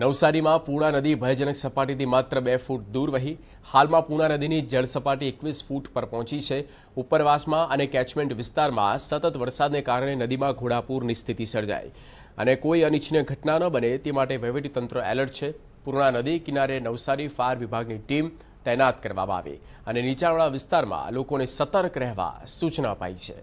નવસારીમાં પૂર્ણા નદી ભયજનક સપાટીથી માત્ર બે ફૂટ દૂર વહી હાલમાં પૂર્ણા નદીની જળ સપાટી એકવીસ ફૂટ પર પહોંચી છે ઉપરવાસમાં અને કેચમેન્ટ વિસ્તારમાં સતત વરસાદને કારણે નદીમાં ઘોડાપૂરની સ્થિતિ સર્જાઈ અને કોઈ અનિચ્છનીય ઘટના ન બને તે માટે તંત્ર એલર્ટ છે પૂર્ણા નદી કિનારે નવસારી ફાયર વિભાગની ટીમ તૈનાત કરવામાં આવી અને નીચાણવાળા વિસ્તારમાં લોકોને સતર્ક રહેવા સૂચના અપાઈ છે